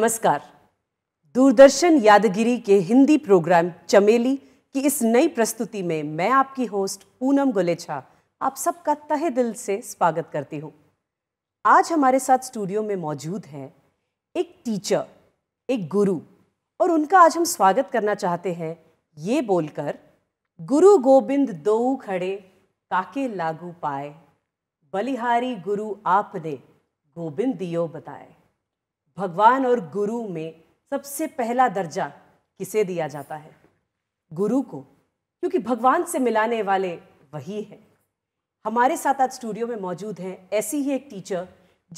नमस्कार दूरदर्शन यादगिरी के हिंदी प्रोग्राम चमेली की इस नई प्रस्तुति में मैं आपकी होस्ट पूनम गुलेछा आप सबका तहे दिल से स्वागत करती हूँ आज हमारे साथ स्टूडियो में मौजूद हैं एक टीचर एक गुरु और उनका आज हम स्वागत करना चाहते हैं ये बोलकर गुरु गोविंद दो खड़े काके लागू पाए बलिहारी गुरु आपने गोविंद दियो बताए भगवान और गुरु में सबसे पहला दर्जा किसे दिया जाता है गुरु को क्योंकि भगवान से मिलाने वाले वही हैं हमारे साथ आज स्टूडियो में मौजूद हैं ऐसी ही एक टीचर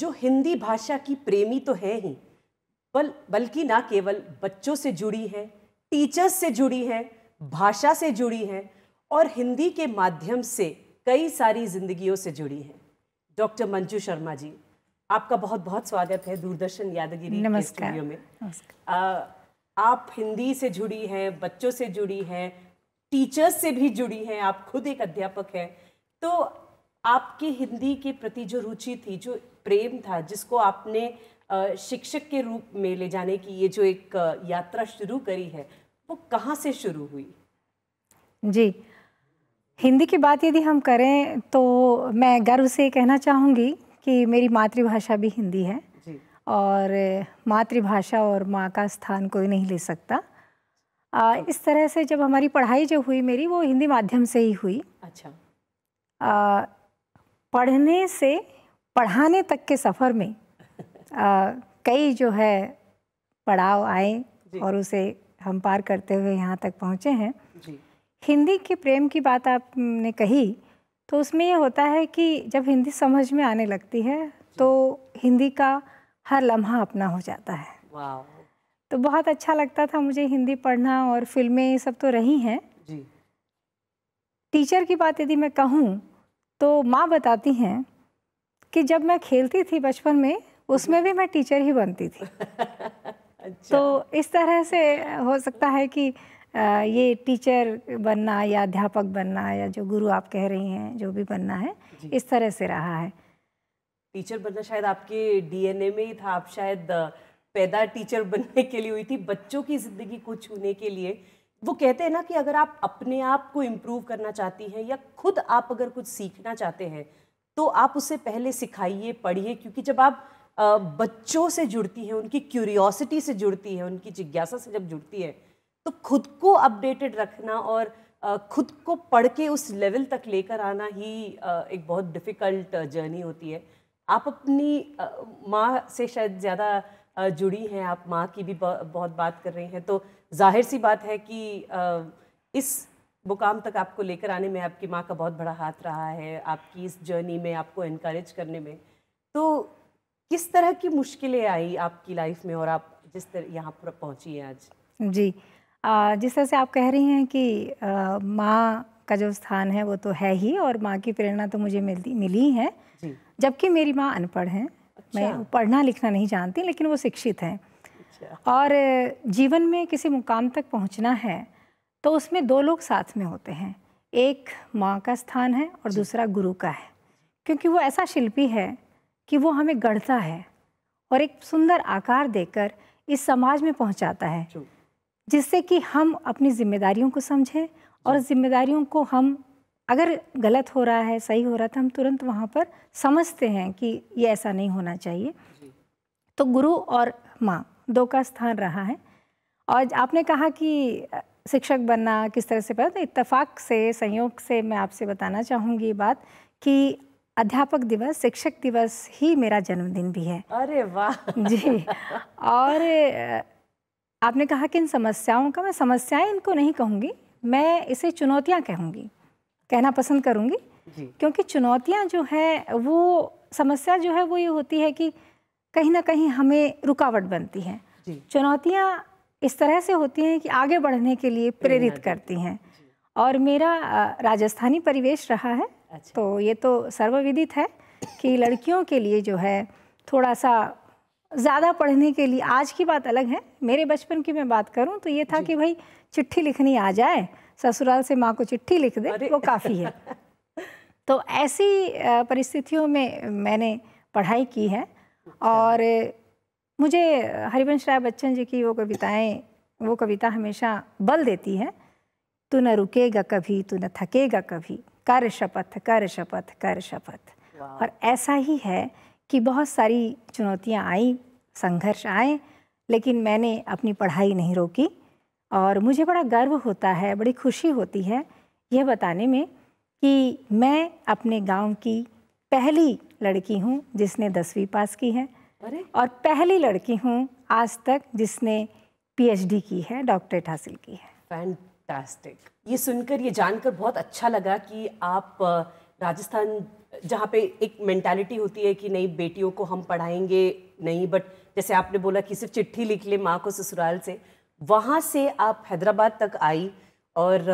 जो हिंदी भाषा की प्रेमी तो है ही बल बल्कि ना केवल बच्चों से जुड़ी हैं टीचर्स से जुड़ी हैं भाषा से जुड़ी हैं और हिंदी के माध्यम से कई सारी जिंदगियों से जुड़ी हैं डॉक्टर मंजू शर्मा जी आपका बहुत बहुत स्वागत है दूरदर्शन यादगिरी के स्टूडियो में आ, आप हिंदी से जुड़ी हैं बच्चों से जुड़ी हैं टीचर्स से भी जुड़ी हैं आप खुद एक अध्यापक हैं तो आपकी हिंदी के प्रति जो रुचि थी जो प्रेम था जिसको आपने शिक्षक के रूप में ले जाने की ये जो एक यात्रा शुरू करी है वो कहाँ से शुरू हुई जी हिंदी की बात यदि हम करें तो मैं गर्व से कहना चाहूँगी कि मेरी मातृभाषा भी हिंदी है और मातृभाषा और माँ का स्थान कोई नहीं ले सकता आ, अच्छा। इस तरह से जब हमारी पढ़ाई जो हुई मेरी वो हिंदी माध्यम से ही हुई अच्छा आ, पढ़ने से पढ़ाने तक के सफ़र में आ, कई जो है पड़ाव आए और उसे हम पार करते हुए यहाँ तक पहुँचे हैं हिंदी के प्रेम की बात आपने कही तो उसमें ये होता है कि जब हिंदी समझ में आने लगती है तो हिंदी का हर लम्हा अपना हो जाता है तो बहुत अच्छा लगता था मुझे हिंदी पढ़ना और फिल्में ये सब तो रही हैं टीचर की बात यदि मैं कहूँ तो माँ बताती हैं कि जब मैं खेलती थी बचपन में उसमें भी मैं टीचर ही बनती थी अच्छा। तो इस तरह से हो सकता है कि ये टीचर बनना या अध्यापक बनना या जो गुरु आप कह रही हैं जो भी बनना है इस तरह से रहा है टीचर बनना शायद आपके डीएनए में ही था आप शायद पैदा टीचर बनने के लिए हुई थी बच्चों की ज़िंदगी को छूने के लिए वो कहते हैं ना कि अगर आप अपने आप को इम्प्रूव करना चाहती हैं या खुद आप अगर कुछ सीखना चाहते हैं तो आप उसे पहले सिखाइए पढ़िए क्योंकि जब आप बच्चों से जुड़ती हैं उनकी क्यूरियोसिटी से जुड़ती है उनकी जिज्ञासा से जब जुड़ती है तो खुद को अपडेटेड रखना और खुद को पढ़ के उस लेवल तक लेकर आना ही एक बहुत डिफ़िकल्ट जर्नी होती है आप अपनी माँ से शायद ज़्यादा जुड़ी हैं आप माँ की भी बहुत बात कर रही हैं तो जाहिर सी बात है कि इस मुकाम तक आपको लेकर आने में आपकी माँ का बहुत बड़ा हाथ रहा है आपकी इस जर्नी में आपको इनक्रेज करने में तो किस तरह की मुश्किलें आई आपकी लाइफ में और आप जिस तरह यहाँ पर पहुँची हैं आज जी जिस तरह से आप कह रही हैं कि माँ का जो स्थान है वो तो है ही और माँ की प्रेरणा तो मुझे मिलती मिली है जबकि मेरी माँ अनपढ़ हैं अच्छा। मैं पढ़ना लिखना नहीं जानती लेकिन वो शिक्षित हैं अच्छा। और जीवन में किसी मुकाम तक पहुँचना है तो उसमें दो लोग साथ में होते हैं एक माँ का स्थान है और दूसरा गुरु का है क्योंकि वो ऐसा शिल्पी है कि वो हमें गढ़ता है और एक सुंदर आकार देकर इस समाज में पहुँचाता है जिससे कि हम अपनी जिम्मेदारियों को समझें और जिम्मेदारियों को हम अगर गलत हो रहा है सही हो रहा था तो हम तुरंत वहाँ पर समझते हैं कि ये ऐसा नहीं होना चाहिए तो गुरु और माँ दो का स्थान रहा है और आपने कहा कि शिक्षक बनना किस तरह से पता इत्तफाक से संयोग से मैं आपसे बताना चाहूँगी बात कि अध्यापक दिवस शिक्षक दिवस ही मेरा जन्मदिन भी है अरे वाह जी और आपने कहा कि इन समस्याओं का मैं समस्याएं इनको नहीं कहूँगी मैं इसे चुनौतियाँ कहूँगी कहना पसंद करूँगी क्योंकि चुनौतियाँ जो है वो समस्या जो है वो ये होती है कि कहीं ना कहीं हमें रुकावट बनती है चुनौतियाँ इस तरह से होती हैं कि आगे बढ़ने के लिए प्रेरित करती हैं और मेरा राजस्थानी परिवेश रहा है अच्छा। तो ये तो सर्वविदित है कि लड़कियों के लिए जो है थोड़ा सा ज़्यादा पढ़ने के लिए आज की बात अलग है मेरे बचपन की मैं बात करूँ तो ये था कि भाई चिट्ठी लिखनी आ जाए ससुराल से माँ को चिट्ठी लिख दे वो काफ़ी है तो ऐसी परिस्थितियों में मैंने पढ़ाई की है अच्छा। और मुझे हरिवंश राय बच्चन जी की वो कविताएं वो कविता हमेशा बल देती है तू न रुकेगा कभी तू न थकेगा कभी कर शपथ कर शपथ कर शपथ और ऐसा ही है कि बहुत सारी चुनौतियाँ आई संघर्ष आए लेकिन मैंने अपनी पढ़ाई नहीं रोकी और मुझे बड़ा गर्व होता है बड़ी खुशी होती है यह बताने में कि मैं अपने गांव की पहली लड़की हूँ जिसने दसवीं पास की है अरे? और पहली लड़की हूँ आज तक जिसने पीएचडी की है डॉक्टरेट हासिल की है फैंटास्टिक ये सुनकर ये जानकर बहुत अच्छा लगा कि आप राजस्थान जहाँ पे एक मेंटालिटी होती है कि नहीं बेटियों को हम पढ़ाएंगे नहीं बट जैसे आपने बोला कि सिर्फ चिट्ठी लिख ले माँ को ससुराल से वहाँ से आप हैदराबाद तक आई और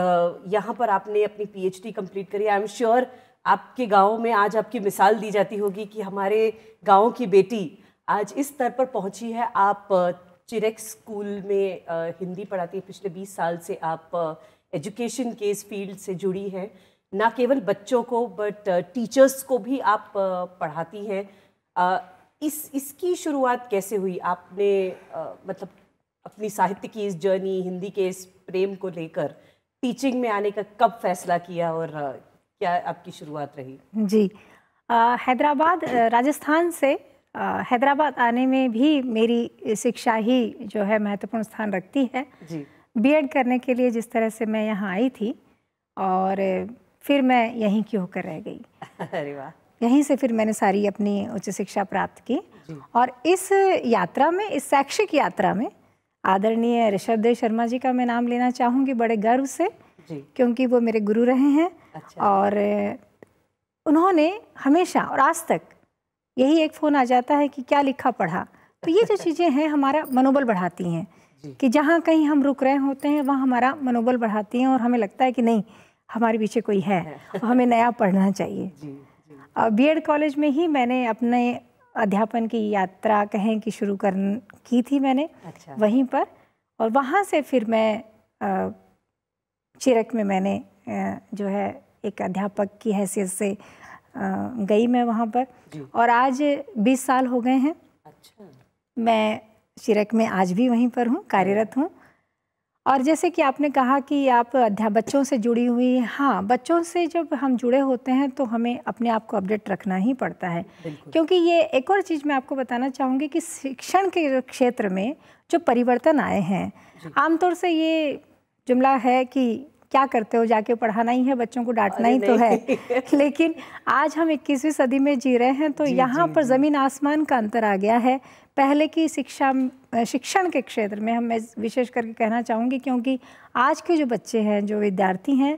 यहाँ पर आपने अपनी पीएचडी कंप्लीट करी आई एम श्योर आपके गाँव में आज आपकी मिसाल दी जाती होगी कि हमारे गाँव की बेटी आज इस स्तर पर पहुँची है आप चिरेक स्कूल में हिंदी पढ़ाती है पिछले बीस साल से आप एजुकेशन के इस फील्ड से जुड़ी हैं ना केवल बच्चों को बट टीचर्स uh, को भी आप uh, पढ़ाती हैं इस इसकी शुरुआत कैसे हुई आपने मतलब अपनी साहित्य की इस जर्नी हिंदी के इस प्रेम को लेकर टीचिंग में आने का कब फैसला किया और क्या आपकी शुरुआत रही जी आ, हैदराबाद राजस्थान से आ, हैदराबाद आने में भी मेरी शिक्षा ही जो है महत्वपूर्ण स्थान रखती है जी बीएड करने के लिए जिस तरह से मैं यहाँ आई थी और फिर मैं यहीं की होकर रह गई अरे वाह यहीं से फिर मैंने सारी अपनी उच्च शिक्षा प्राप्त की और इस यात्रा में इस शैक्षिक यात्रा में आदरणीय ऋषभ देव शर्मा जी का मैं नाम लेना चाहूँगी बड़े गर्व से क्योंकि वो मेरे गुरु रहे हैं अच्छा। और उन्होंने हमेशा और आज तक यही एक फ़ोन आ जाता है कि क्या लिखा पढ़ा तो ये जो चीज़ें हैं हमारा मनोबल बढ़ाती हैं कि जहाँ कहीं हम रुक रहे होते हैं वहाँ हमारा मनोबल बढ़ाती हैं और हमें लगता है कि नहीं हमारे पीछे कोई है और हमें नया पढ़ना चाहिए बी एड कॉलेज में ही मैंने अपने अध्यापन की यात्रा कहें कि शुरू कर की थी मैंने अच्छा। वहीं पर और वहाँ से फिर मैं चिरक में मैंने जो है एक अध्यापक की हैसियत से गई मैं वहाँ पर और आज 20 साल हो गए हैं अच्छा। मैं चिरक में आज भी वहीं पर हूँ कार्यरत हूँ और जैसे कि आपने कहा कि आप अध्या बच्चों से जुड़ी हुई हैं हाँ बच्चों से जब हम जुड़े होते हैं तो हमें अपने आप को अपडेट रखना ही पड़ता है क्योंकि ये एक और चीज़ मैं आपको बताना चाहूँगी कि शिक्षण के क्षेत्र में जो परिवर्तन आए हैं आमतौर से ये जुमला है कि क्या करते हो जाके पढ़ाना ही है बच्चों को डांटना ही तो है लेकिन आज हम इक्कीसवीं सदी में जी रहे हैं तो यहाँ पर ज़मीन आसमान का अंतर आ गया है पहले की शिक्षा शिक्षण के क्षेत्र में हम मैं विशेष करके कहना चाहूँगी क्योंकि आज के जो बच्चे हैं जो विद्यार्थी हैं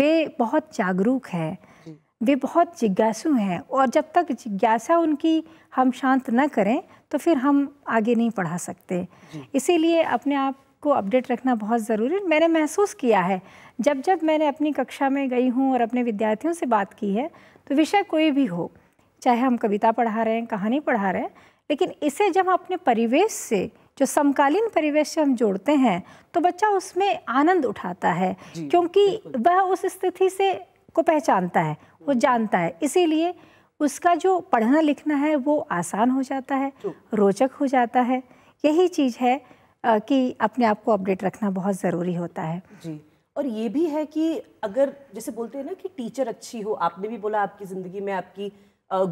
वे बहुत जागरूक हैं वे बहुत जिज्ञासु हैं और जब तक जिज्ञासा उनकी हम शांत न करें तो फिर हम आगे नहीं पढ़ा सकते इसीलिए अपने आप को अपडेट रखना बहुत ज़रूरी है मैंने महसूस किया है जब जब मैंने अपनी कक्षा में गई हूँ और अपने विद्यार्थियों से बात की है तो विषय कोई भी हो चाहे हम कविता पढ़ा रहे हैं कहानी पढ़ा रहे हैं लेकिन इसे जब अपने परिवेश से जो समकालीन परिवेश से हम जोड़ते हैं तो बच्चा उसमें आनंद उठाता है क्योंकि वह उस स्थिति से को पहचानता है वो जानता है इसीलिए उसका जो पढ़ना लिखना है वो आसान हो जाता है तो रोचक हो जाता है यही चीज़ है कि अपने आप को अपडेट रखना बहुत ज़रूरी होता है जी और ये भी है कि अगर जैसे बोलते हैं ना कि टीचर अच्छी हो आपने भी बोला आपकी ज़िंदगी में आपकी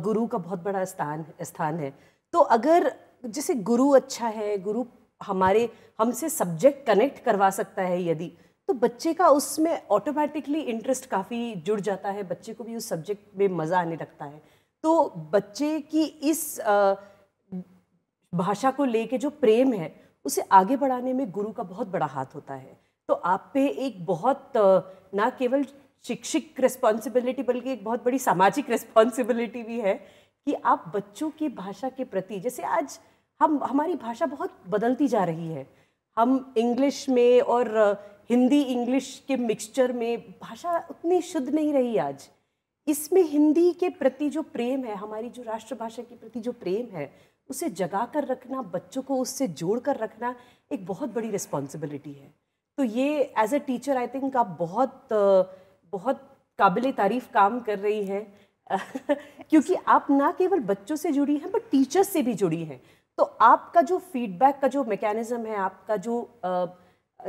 गुरु का बहुत बड़ा स्थान स्थान है तो अगर जैसे गुरु अच्छा है गुरु हमारे हमसे सब्जेक्ट कनेक्ट करवा सकता है यदि तो बच्चे का उसमें ऑटोमेटिकली इंटरेस्ट काफ़ी जुड़ जाता है बच्चे को भी उस सब्जेक्ट में मज़ा आने लगता है तो बच्चे की इस भाषा को लेके जो प्रेम है उसे आगे बढ़ाने में गुरु का बहुत बड़ा हाथ होता है तो आप पे एक बहुत ना केवल शिक्षिक रिस्पॉन्सिबिलिटी बल्कि एक बहुत बड़ी सामाजिक रिस्पॉन्सिबिलिटी भी है कि आप बच्चों की भाषा के प्रति जैसे आज हम हमारी भाषा बहुत बदलती जा रही है हम इंग्लिश में और हिंदी इंग्लिश के मिक्सचर में भाषा उतनी शुद्ध नहीं रही आज इसमें हिंदी के प्रति जो प्रेम है हमारी जो राष्ट्रभाषा के प्रति जो प्रेम है उसे जगा कर रखना बच्चों को उससे जोड़ कर रखना एक बहुत बड़ी रिस्पॉन्सिबिलिटी है तो ये as a teacher I think आप बहुत बहुत काबिल तारीफ़ काम कर रही हैं क्योंकि आप ना केवल बच्चों से जुड़ी हैं बट टीचर्स से भी जुड़ी हैं तो आपका जो फीडबैक का जो मैकेनिज्म है आपका जो आ,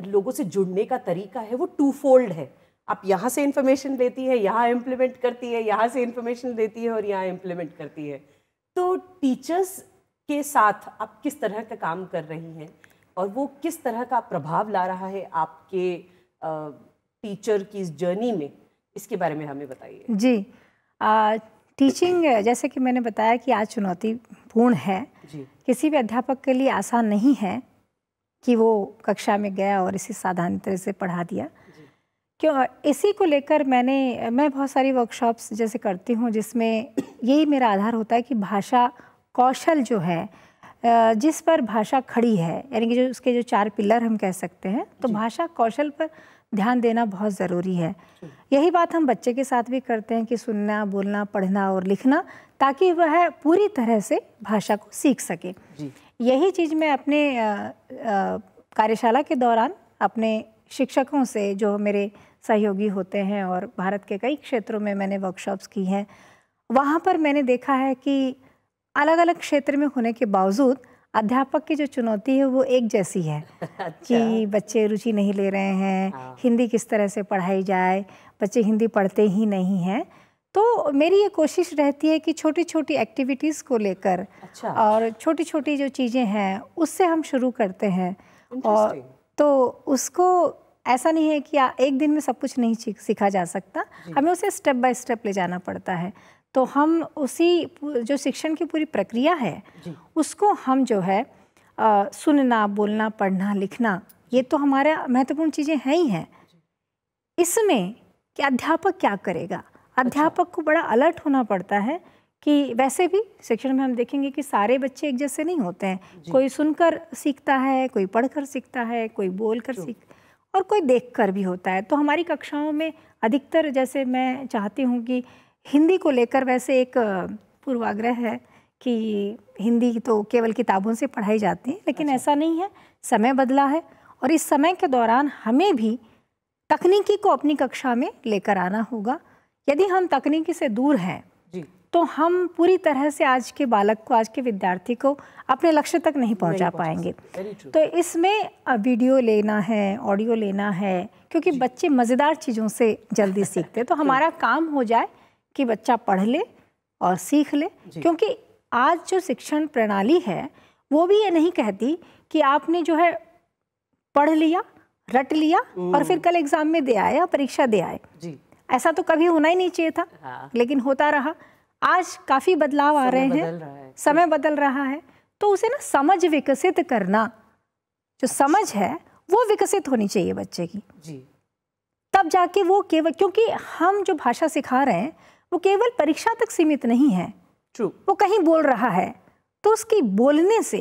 लोगों से जुड़ने का तरीका है वो टू फोल्ड है आप यहाँ से इन्फॉर्मेशन लेती है यहाँ इम्प्लीमेंट करती है यहाँ से इन्फॉर्मेशन लेती है और यहाँ इम्प्लीमेंट करती है तो टीचर्स के साथ आप किस तरह का काम कर रही हैं और वो किस तरह का प्रभाव ला रहा है आपके टीचर की इस जर्नी में इसके बारे में हमें बताइए जी टीचिंग जैसे कि मैंने बताया कि आज चुनौतीपूर्ण है किसी भी अध्यापक के लिए आसान नहीं है कि वो कक्षा में गया और इसी साधारण तरह से पढ़ा दिया क्यों इसी को लेकर मैंने मैं बहुत सारी वर्कशॉप्स जैसे करती हूँ जिसमें यही मेरा आधार होता है कि भाषा कौशल जो है जिस पर भाषा खड़ी है यानी कि जो उसके जो चार पिलर हम कह सकते हैं तो भाषा कौशल पर ध्यान देना बहुत ज़रूरी है यही बात हम बच्चे के साथ भी करते हैं कि सुनना बोलना पढ़ना और लिखना ताकि वह पूरी तरह से भाषा को सीख सके यही चीज़ मैं अपने कार्यशाला के दौरान अपने शिक्षकों से जो मेरे सहयोगी होते हैं और भारत के कई क्षेत्रों में मैंने वर्कशॉप्स की हैं वहाँ पर मैंने देखा है कि अलग अलग क्षेत्र में होने के बावजूद अध्यापक की जो चुनौती है वो एक जैसी है अच्छा। कि बच्चे रुचि नहीं ले रहे हैं हाँ। हिंदी किस तरह से पढ़ाई जाए बच्चे हिंदी पढ़ते ही नहीं हैं तो मेरी ये कोशिश रहती है कि छोटी छोटी एक्टिविटीज़ को लेकर अच्छा। और छोटी छोटी जो चीज़ें हैं उससे हम शुरू करते हैं और तो उसको ऐसा नहीं है कि एक दिन में सब कुछ नहीं सीखा जा सकता हमें उसे स्टेप बाय स्टेप ले जाना पड़ता है तो हम उसी जो शिक्षण की पूरी प्रक्रिया है उसको हम जो है आ, सुनना बोलना पढ़ना लिखना ये तो हमारे महत्वपूर्ण चीज़ें हैं ही हैं इसमें कि अध्यापक क्या करेगा अध्यापक अच्छा। को बड़ा अलर्ट होना पड़ता है कि वैसे भी शिक्षण में हम देखेंगे कि सारे बच्चे एक जैसे नहीं होते हैं कोई सुनकर सीखता है कोई पढ़कर सीखता है कोई बोलकर सीख और कोई देखकर भी होता है तो हमारी कक्षाओं में अधिकतर जैसे मैं चाहती हूँ कि हिंदी को लेकर वैसे एक पूर्वाग्रह है कि हिंदी तो केवल किताबों से पढ़ाई जाती है लेकिन अच्छा। ऐसा नहीं है समय बदला है और इस समय के दौरान हमें भी तकनीकी को अपनी कक्षा में लेकर आना होगा यदि हम तकनीकी से दूर हैं तो हम पूरी तरह से आज के बालक को आज के विद्यार्थी को अपने लक्ष्य तक नहीं पहुंचा पाएंगे तो इसमें वीडियो लेना है ऑडियो लेना है क्योंकि बच्चे मज़ेदार चीज़ों से जल्दी सीखते हैं तो हमारा काम हो जाए कि बच्चा पढ़ ले और सीख ले क्योंकि आज जो शिक्षण प्रणाली है वो भी ये नहीं कहती कि आपने जो है पढ़ लिया रट लिया हम्म। और फिर कल एग्जाम में दे आए या परीक्षा दे आए ऐसा तो कभी होना ही नहीं चाहिए था हाँ। लेकिन होता रहा आज काफ़ी बदलाव आ रहे हैं है। समय बदल रहा है तो उसे ना समझ विकसित करना जो समझ है वो विकसित होनी चाहिए बच्चे की जी तब जाके वो केवल क्योंकि हम जो भाषा सिखा रहे हैं वो केवल परीक्षा तक सीमित नहीं है ट्रू वो कहीं बोल रहा है तो उसकी बोलने से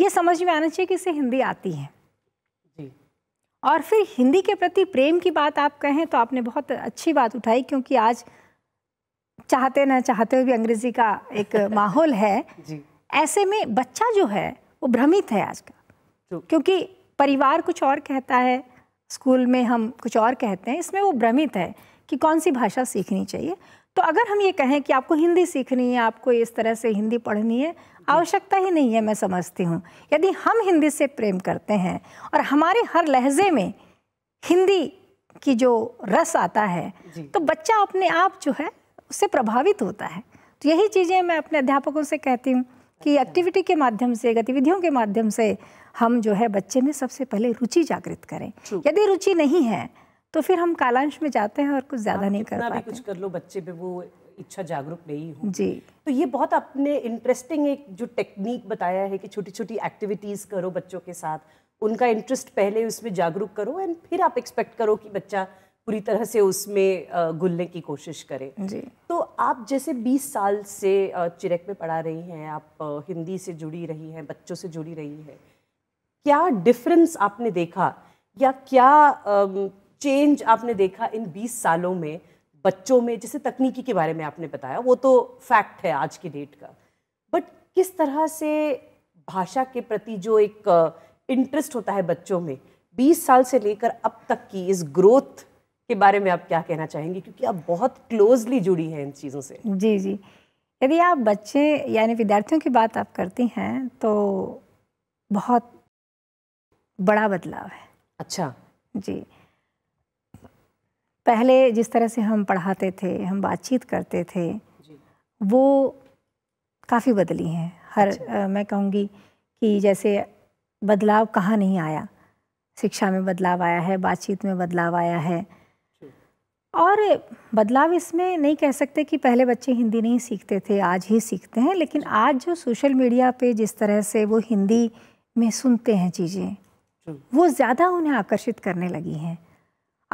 ये समझ में आना चाहिए कि इसे हिंदी आती है और फिर हिंदी के प्रति प्रेम की बात आप कहें तो आपने बहुत अच्छी बात उठाई क्योंकि आज चाहते ना चाहते हुए भी अंग्रेजी का एक माहौल है जी। ऐसे में बच्चा जो है वो भ्रमित है आज का क्योंकि परिवार कुछ और कहता है स्कूल में हम कुछ और कहते हैं इसमें वो भ्रमित है कि कौन सी भाषा सीखनी चाहिए तो अगर हम ये कहें कि आपको हिंदी सीखनी है आपको इस तरह से हिंदी पढ़नी है आवश्यकता ही नहीं है मैं समझती हूँ यदि हम हिंदी से प्रेम करते हैं और हमारे हर लहजे में हिंदी की जो रस आता है तो बच्चा अपने आप जो है उससे प्रभावित होता है तो यही चीज़ें मैं अपने अध्यापकों से कहती हूँ कि एक्टिविटी अच्छा। के माध्यम से गतिविधियों के माध्यम से हम जो है बच्चे में सबसे पहले रुचि जागृत करें यदि रुचि नहीं है तो फिर हम कालांश में जाते हैं और कुछ ज़्यादा नहीं कर पाते कुछ कर लो बच्चे पे वो इच्छा जागरूक नहीं हो जी तो ये बहुत आपने इंटरेस्टिंग एक जो टेक्निक बताया है कि छोटी छोटी एक्टिविटीज़ करो बच्चों के साथ उनका इंटरेस्ट पहले उसमें जागरूक करो एंड फिर आप एक्सपेक्ट करो कि बच्चा पूरी तरह से उसमें घुलने की कोशिश करे जी तो आप जैसे 20 साल से चिरक में पढ़ा रही हैं आप हिंदी से जुड़ी रही हैं बच्चों से जुड़ी रही हैं क्या डिफरेंस आपने देखा या क्या चेंज आपने देखा इन 20 सालों में बच्चों में जैसे तकनीकी के बारे में आपने बताया वो तो फैक्ट है आज की डेट का बट किस तरह से भाषा के प्रति जो एक इंटरेस्ट uh, होता है बच्चों में 20 साल से लेकर अब तक की इस ग्रोथ के बारे में आप क्या कहना चाहेंगे क्योंकि आप बहुत क्लोजली जुड़ी हैं इन चीज़ों से जी जी यदि आप बच्चे यानी विद्यार्थियों की बात आप करती हैं तो बहुत बड़ा बदलाव है अच्छा जी पहले जिस तरह से हम पढ़ाते थे हम बातचीत करते थे वो काफ़ी बदली हैं हर अच्छा। आ, मैं कहूँगी कि जैसे बदलाव कहाँ नहीं आया शिक्षा में बदलाव आया है बातचीत में बदलाव आया है और बदलाव इसमें नहीं कह सकते कि पहले बच्चे हिंदी नहीं सीखते थे आज ही सीखते हैं लेकिन आज जो सोशल मीडिया पे जिस तरह से वो हिंदी में सुनते हैं चीज़ें वो ज़्यादा उन्हें आकर्षित करने लगी हैं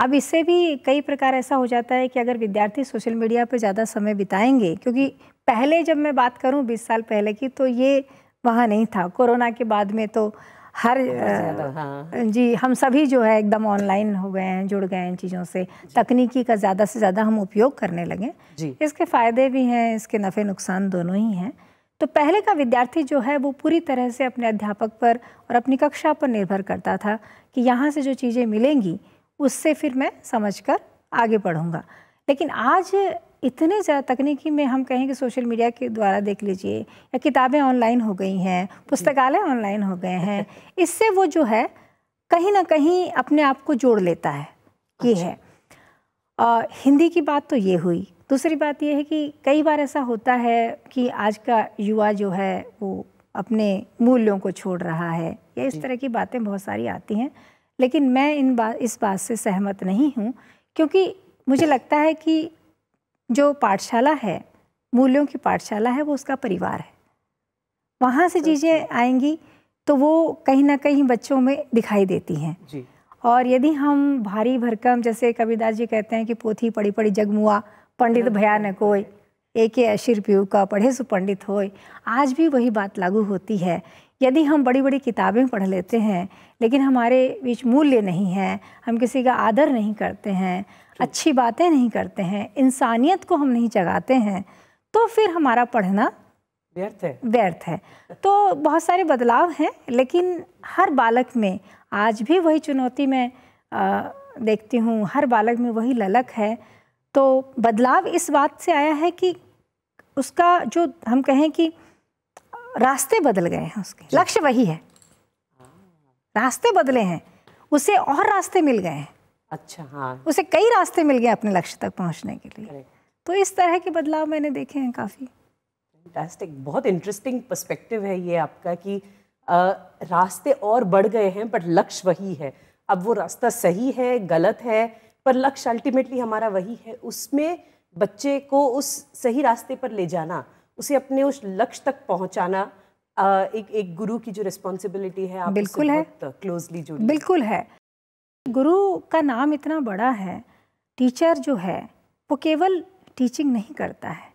अब इससे भी कई प्रकार ऐसा हो जाता है कि अगर विद्यार्थी सोशल मीडिया पर ज़्यादा समय बिताएंगे क्योंकि पहले जब मैं बात करूं 20 साल पहले की तो ये वहाँ नहीं था कोरोना के बाद में तो हर हाँ। जी हम सभी जो है एकदम ऑनलाइन हो गए हैं जुड़ गए हैं इन चीज़ों से तकनीकी का ज़्यादा से ज़्यादा हम उपयोग करने लगे इसके फ़ायदे भी हैं इसके नफ़े नुकसान दोनों ही हैं तो पहले का विद्यार्थी जो है वो पूरी तरह से अपने अध्यापक पर और अपनी कक्षा पर निर्भर करता था कि यहाँ से जो चीज़ें मिलेंगी उससे फिर मैं समझ कर आगे बढ़ूँगा लेकिन आज इतने ज़्यादा तकनीकी में हम कहें कि सोशल मीडिया के द्वारा देख लीजिए या किताबें ऑनलाइन हो गई हैं पुस्तकालय ऑनलाइन हो गए हैं इससे वो जो है कहीं ना कहीं अपने आप को जोड़ लेता है ये अच्छा। है आ, हिंदी की बात तो ये हुई दूसरी बात यह है कि कई बार ऐसा होता है कि आज का युवा जो है वो अपने मूल्यों को छोड़ रहा है या इस तरह की बातें बहुत सारी आती हैं लेकिन मैं इन बात इस बात से सहमत नहीं हूँ क्योंकि मुझे लगता है कि जो पाठशाला है मूल्यों की पाठशाला है वो उसका परिवार है वहाँ से अच्छा। चीज़ें आएंगी तो वो कहीं ना कहीं बच्चों में दिखाई देती हैं जी और यदि हम भारी भरकम जैसे कबीरदास जी कहते हैं कि पोथी पड़ी पड़ी जगमुआ पंडित हाँ। भयानक होय एक अशीर पीऊ का पढ़े सुपंडित पंडित होय आज भी वही बात लागू होती है यदि हम बड़ी बड़ी किताबें पढ़ लेते हैं लेकिन हमारे बीच मूल्य नहीं है हम किसी का आदर नहीं करते हैं अच्छी बातें नहीं करते हैं इंसानियत को हम नहीं जगाते हैं तो फिर हमारा पढ़ना व्यर्थ है व्यर्थ है तो बहुत सारे बदलाव हैं लेकिन हर बालक में आज भी वही चुनौती मैं देखती हूँ हर बालक में वही ललक है तो बदलाव इस बात से आया है कि उसका जो हम कहें कि रास्ते बदल गए हैं उसके लक्ष्य वही है रास्ते बदले हैं उसे और रास्ते मिल गए हैं अच्छा हाँ उसे कई रास्ते मिल गए अपने लक्ष्य तक पहुंचने के लिए तो इस तरह के बदलाव मैंने देखे हैं काफ़ी फैंटास्टिक बहुत इंटरेस्टिंग पर्सपेक्टिव है ये आपका कि आ, रास्ते और बढ़ गए हैं बट लक्ष्य वही है अब वो रास्ता सही है गलत है पर लक्ष्य अल्टीमेटली हमारा वही है उसमें बच्चे को उस सही रास्ते पर ले जाना उसे अपने उस लक्ष्य तक पहुंचाना एक एक गुरु की जो रिस्पॉन्सिबिलिटी है आप बिल्कुल है क्लोजली जुड़ी बिल्कुल है गुरु का नाम इतना बड़ा है टीचर जो है वो केवल टीचिंग नहीं करता है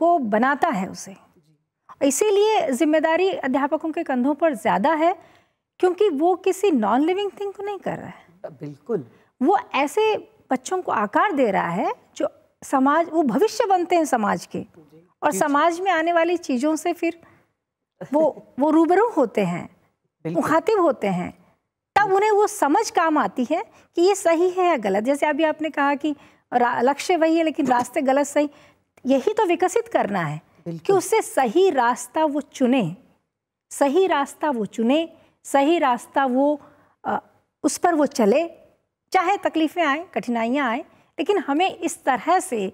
वो बनाता है उसे इसीलिए जिम्मेदारी अध्यापकों के कंधों पर ज़्यादा है क्योंकि वो किसी नॉन लिविंग थिंग को नहीं कर रहा है बिल्कुल वो ऐसे बच्चों को आकार दे रहा है जो समाज वो भविष्य बनते हैं समाज के और समाज में आने वाली चीज़ों से फिर वो वो रूबरू होते हैं मुखातिब होते हैं तब उन्हें वो समझ काम आती है कि ये सही है या गलत जैसे अभी आपने कहा कि लक्ष्य वही है लेकिन रास्ते गलत सही यही तो विकसित करना है कि उससे सही रास्ता वो चुने सही रास्ता वो चुने सही रास्ता वो आ, उस पर वो चले चाहे तकलीफ़ें आए कठिनाइयाँ आए लेकिन हमें इस तरह से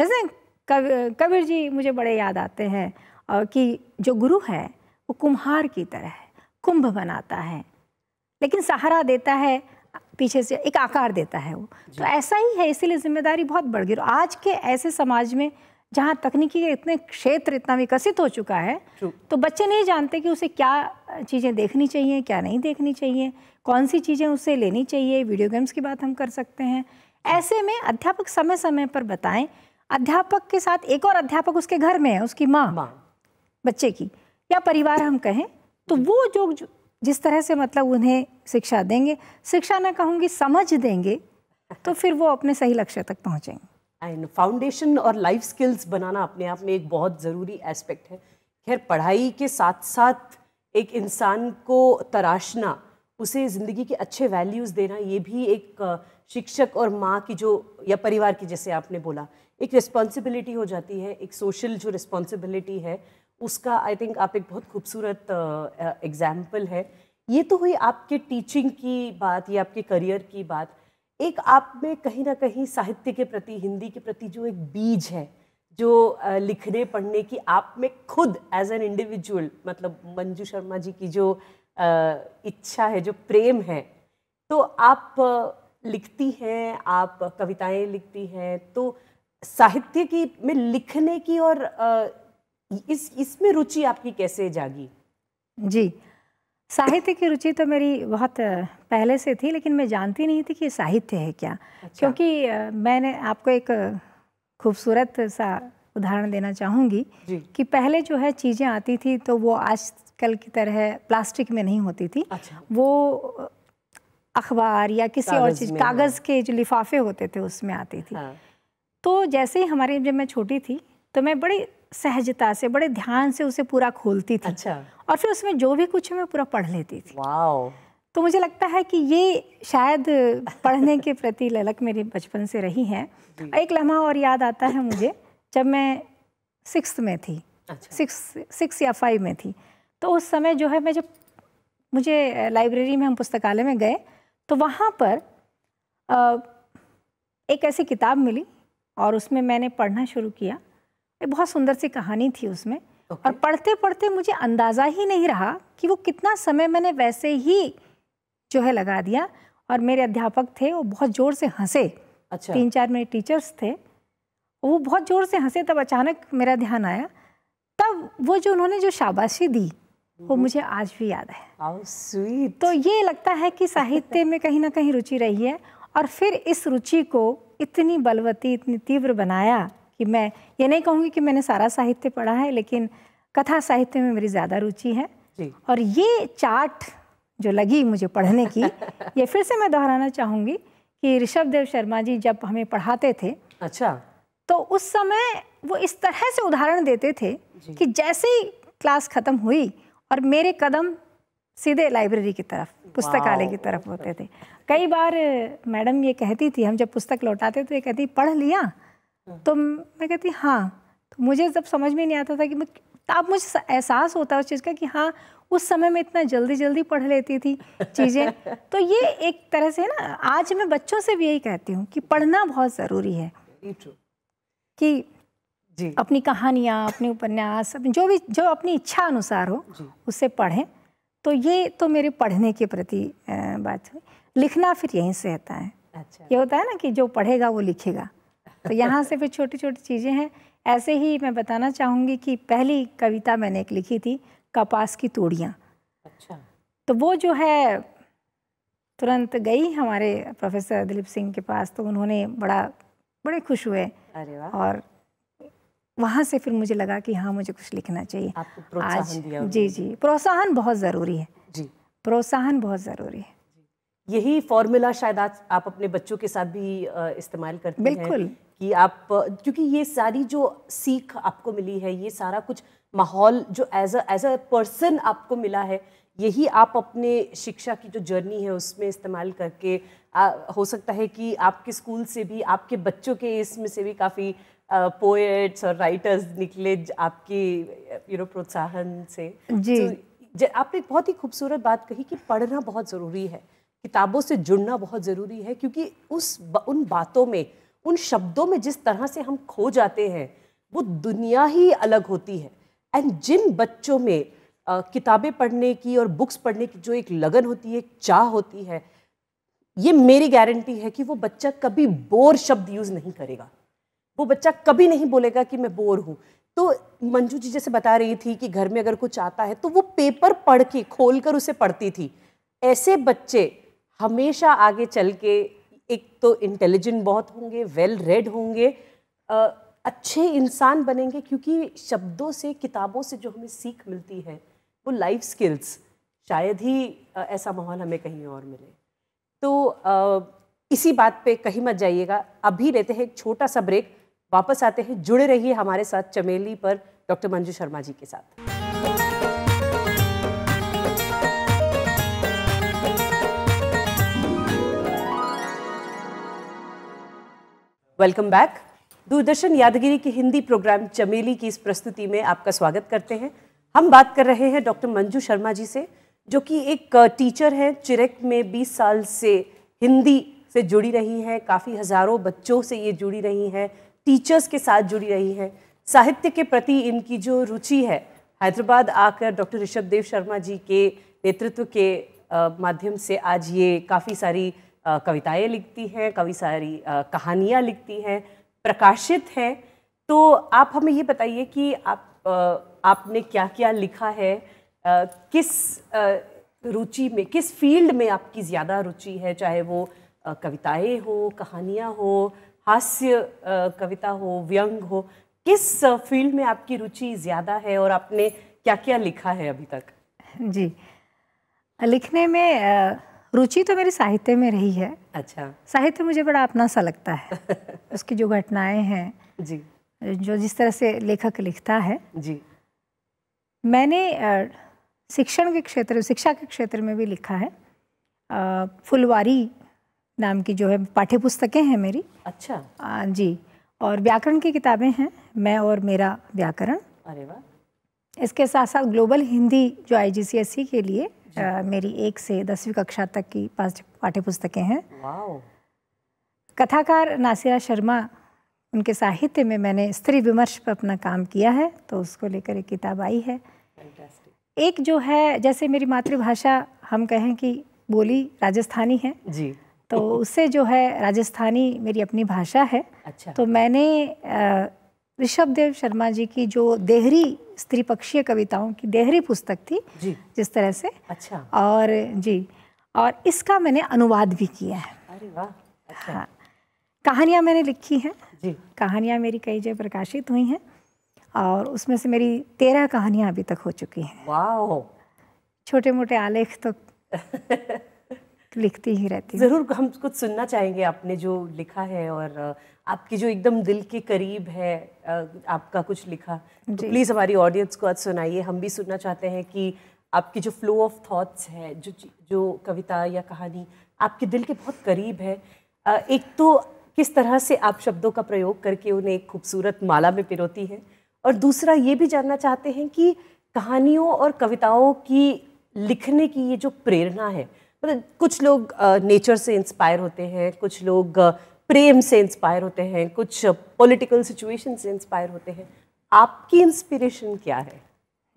जैसे कबीर जी मुझे बड़े याद आते हैं कि जो गुरु है वो कुम्हार की तरह है कुंभ बनाता है लेकिन सहारा देता है पीछे से एक आकार देता है वो तो ऐसा ही है इसीलिए जिम्मेदारी बहुत बढ़ गई आज के ऐसे समाज में जहाँ तकनीकी के इतने क्षेत्र इतना विकसित हो चुका है तो बच्चे नहीं जानते कि उसे क्या चीज़ें देखनी चाहिए क्या नहीं देखनी चाहिए कौन सी चीज़ें उसे लेनी चाहिए वीडियो गेम्स की बात हम कर सकते हैं ऐसे में अध्यापक समय समय पर बताएं अध्यापक के साथ एक और अध्यापक उसके घर में है उसकी माँ माँ बच्चे की या परिवार हम कहें तो वो जो, जो जिस तरह से मतलब उन्हें शिक्षा देंगे शिक्षा ना कहूँगी समझ देंगे तो फिर वो अपने सही लक्ष्य तक पहुँचेंगे एंड फाउंडेशन और लाइफ स्किल्स बनाना अपने आप में एक बहुत ज़रूरी एस्पेक्ट है खैर पढ़ाई के साथ साथ एक इंसान को तराशना उसे ज़िंदगी के अच्छे वैल्यूज़ देना ये भी एक शिक्षक और माँ की जो या परिवार की जैसे आपने बोला एक रिस्पॉन्सिबिलिटी हो जाती है एक सोशल जो रिस्पॉन्सिबिलिटी है उसका आई थिंक आप एक बहुत खूबसूरत एग्जाम्पल uh, है ये तो हुई आपके टीचिंग की बात या आपके करियर की बात एक आप में कहीं ना कहीं साहित्य के प्रति हिंदी के प्रति जो एक बीज है जो लिखने पढ़ने की आप में खुद एज एन इंडिविजुअल मतलब मंजू शर्मा जी की जो इच्छा है जो प्रेम है तो आप लिखती हैं आप कविताएं लिखती हैं तो साहित्य की में लिखने की और इस इसमें रुचि आपकी कैसे जागी जी साहित्य की रुचि तो मेरी बहुत पहले से थी लेकिन मैं जानती नहीं थी कि साहित्य है क्या अच्छा। क्योंकि मैंने आपको एक खूबसूरत सा उदाहरण देना चाहूँगी कि पहले जो है चीज़ें आती थी तो वो आजकल की तरह प्लास्टिक में नहीं होती थी अच्छा। वो अखबार या किसी और चीज़ कागज़ हाँ। के जो लिफाफे होते थे उसमें आती थी हाँ। तो जैसे ही हमारे जब मैं छोटी थी तो मैं बड़ी सहजता से बड़े ध्यान से उसे पूरा खोलती थी अच्छा और फिर उसमें जो भी कुछ है मैं पूरा पढ़ लेती थी तो मुझे लगता है कि ये शायद पढ़ने के प्रति ललक मेरी बचपन से रही है एक लम्हा और याद आता है मुझे जब मैं सिक्स में थी अच्छा। सिक्स सिक्स या फाइव में थी तो उस समय जो है मैं जब मुझे लाइब्रेरी में हम पुस्तकालय में गए तो वहाँ पर एक ऐसी किताब मिली और उसमें मैंने पढ़ना शुरू किया एक बहुत सुंदर सी कहानी थी उसमें okay. और पढ़ते पढ़ते मुझे अंदाज़ा ही नहीं रहा कि वो कितना समय मैंने वैसे ही जो है लगा दिया और मेरे अध्यापक थे वो बहुत ज़ोर से हंसे अच्छा तीन चार मेरे टीचर्स थे वो बहुत ज़ोर से हंसे तब अचानक मेरा ध्यान आया तब वो जो उन्होंने जो शाबाशी दी वो हम्म। मुझे आज भी याद है स्वीट तो ये लगता है कि साहित्य में कहीं ना कहीं रुचि रही है और फिर इस रुचि को इतनी बलवती इतनी तीव्र बनाया कि मैं ये नहीं कहूँगी कि मैंने सारा साहित्य पढ़ा है लेकिन कथा साहित्य में मेरी ज़्यादा रुचि है और ये चाट जो लगी मुझे पढ़ने की ये फिर से मैं दोहराना चाहूँगी कि ऋषभ देव शर्मा जी जब हमें पढ़ाते थे अच्छा तो उस समय वो इस तरह से उदाहरण देते थे कि जैसे ही क्लास ख़त्म हुई और मेरे कदम सीधे लाइब्रेरी की तरफ पुस्तकालय की तरफ होते थे कई बार मैडम ये कहती थी हम जब पुस्तक लौटाते तो ये कहती पढ़ लिया हाँ। तो मैं कहती हाँ तो मुझे जब समझ में नहीं आता था कि मैं तब मुझे एहसास होता उस चीज़ का कि हाँ उस समय में इतना जल्दी जल्दी पढ़ लेती थी चीज़ें तो ये एक तरह से ना आज मैं बच्चों से भी यही कहती हूँ कि पढ़ना बहुत ज़रूरी है कि जी अपनी कहानियाँ अपने उपन्यास जो भी जो अपनी इच्छा अनुसार हो उससे पढ़ें तो ये तो मेरे पढ़ने के प्रति बात हुई लिखना फिर यहीं से रहता है अच्छा ये होता है ना कि जो पढ़ेगा वो लिखेगा तो यहाँ से फिर छोटी छोटी चीज़ें हैं ऐसे ही मैं बताना चाहूँगी कि पहली कविता मैंने एक लिखी थी कपास की तूड़ियाँ अच्छा तो वो जो है तुरंत गई हमारे प्रोफेसर दिलीप सिंह के पास तो उन्होंने बड़ा बड़े खुश हुए अरे और वहाँ से फिर मुझे लगा कि हाँ मुझे कुछ लिखना चाहिए आज जी जी प्रोत्साहन बहुत ज़रूरी है जी प्रोत्साहन बहुत ज़रूरी है यही फॉर्मूला शायद आज आप अपने बच्चों के साथ भी इस्तेमाल करते बिल्कुल। हैं बिल्कुल कि आप क्योंकि ये सारी जो सीख आपको मिली है ये सारा कुछ माहौल जो as a as a person आपको मिला है यही आप अपने शिक्षा की जो जर्नी है उसमें इस्तेमाल करके आ, हो सकता है कि आपके स्कूल से भी आपके बच्चों के इसमें से भी काफ़ी पोएट्स और राइटर्स निकले आपकी यू नो प्रोत्साहन से जी so, तो आपने बहुत ही खूबसूरत बात कही कि पढ़ना बहुत ज़रूरी है किताबों से जुड़ना बहुत ज़रूरी है क्योंकि उस उन बातों में उन शब्दों में जिस तरह से हम खो जाते हैं वो दुनिया ही अलग होती है एंड जिन बच्चों में किताबें पढ़ने की और बुक्स पढ़ने की जो एक लगन होती है एक चाह होती है ये मेरी गारंटी है कि वो बच्चा कभी बोर शब्द यूज़ नहीं करेगा वो बच्चा कभी नहीं बोलेगा कि मैं बोर हूँ तो मंजू जी जैसे बता रही थी कि घर में अगर कुछ आता है तो वो पेपर पढ़ के खोल कर उसे पढ़ती थी ऐसे बच्चे हमेशा आगे चल के एक तो इंटेलिजेंट बहुत होंगे वेल रेड होंगे अच्छे इंसान बनेंगे क्योंकि शब्दों से किताबों से जो हमें सीख मिलती है वो लाइफ स्किल्स शायद ही ऐसा माहौल हमें कहीं और मिले तो इसी बात पे कहीं मत जाइएगा अभी लेते हैं एक छोटा सा ब्रेक वापस आते हैं जुड़े रहिए हमारे साथ चमेली पर डॉक्टर मंजू शर्मा जी के साथ वेलकम बैक दूरदर्शन यादगिरी के हिंदी प्रोग्राम चमेली की इस प्रस्तुति में आपका स्वागत करते हैं हम बात कर रहे हैं डॉक्टर मंजू शर्मा जी से जो कि एक टीचर हैं चिरेक में 20 साल से हिंदी से जुड़ी रही हैं काफ़ी हज़ारों बच्चों से ये जुड़ी रही हैं टीचर्स के साथ जुड़ी रही हैं साहित्य के प्रति इनकी जो रुचि है हैदराबाद आकर डॉक्टर ऋषभ देव शर्मा जी के नेतृत्व के माध्यम से आज ये काफ़ी सारी कविताएं लिखती हैं काफ़ी सारी कहानियाँ लिखती हैं प्रकाशित हैं तो आप हमें ये बताइए कि आप आपने क्या क्या लिखा है किस रुचि में किस फील्ड में आपकी ज़्यादा रुचि है चाहे वो कविताएं हो कहानियाँ हो हास्य कविता हो व्यंग हो किस फील्ड में आपकी रुचि ज़्यादा है और आपने क्या क्या लिखा है अभी तक जी लिखने में रुचि तो मेरी साहित्य में रही है अच्छा साहित्य मुझे बड़ा अपना सा लगता है उसकी जो घटनाएं हैं जी जो जिस तरह से लेखक लिखता है जी मैंने शिक्षण के क्षेत्र शिक्षा के क्षेत्र में भी लिखा है फुलवारी नाम की जो है पाठ्य पुस्तकें हैं मेरी अच्छा आ, जी और व्याकरण की किताबें हैं मैं और मेरा व्याकरण अरे वाह इसके साथ साथ ग्लोबल हिंदी जो आई e के लिए आ, मेरी एक से दसवीं कक्षा तक की पाठ्य पुस्तकें हैं कथाकार नासिरा शर्मा उनके साहित्य में मैंने स्त्री विमर्श पर अपना काम किया है तो उसको लेकर एक किताब आई है एक जो है जैसे मेरी मातृभाषा हम कहें कि बोली राजस्थानी है जी तो उससे जो है राजस्थानी मेरी अपनी भाषा है अच्छा तो मैंने ऋषभ देव शर्मा जी की जो देहरी स्त्री पक्षीय कविताओं की देहरी पुस्तक थी जी जिस तरह से अच्छा और जी और इसका मैंने अनुवाद भी किया है अरे वाह अच्छा। हाँ कहानियाँ मैंने लिखी हैं जी कहानियाँ मेरी कई जगह प्रकाशित हुई हैं और उसमें से मेरी तेरह कहानियाँ अभी तक हो चुकी हैं छोटे मोटे आलेख तो लिखती ही रहती ज़रूर हम कुछ सुनना चाहेंगे आपने जो लिखा है और आपकी जो एकदम दिल के करीब है आपका कुछ लिखा तो प्लीज़ हमारी ऑडियंस को आज सुनाइए हम भी सुनना चाहते हैं कि आपकी जो फ्लो ऑफ थॉट्स है जो जो कविता या कहानी आपके दिल के बहुत करीब है एक तो किस तरह से आप शब्दों का प्रयोग करके उन्हें एक खूबसूरत माला में पिरोती हैं और दूसरा ये भी जानना चाहते हैं कि कहानियों और कविताओं की लिखने की ये जो प्रेरणा है मतलब कुछ लोग नेचर से इंस्पायर होते हैं कुछ लोग प्रेम से इंस्पायर होते हैं कुछ पॉलिटिकल सिचुएशन से इंस्पायर होते हैं आपकी इंस्पिरेशन क्या है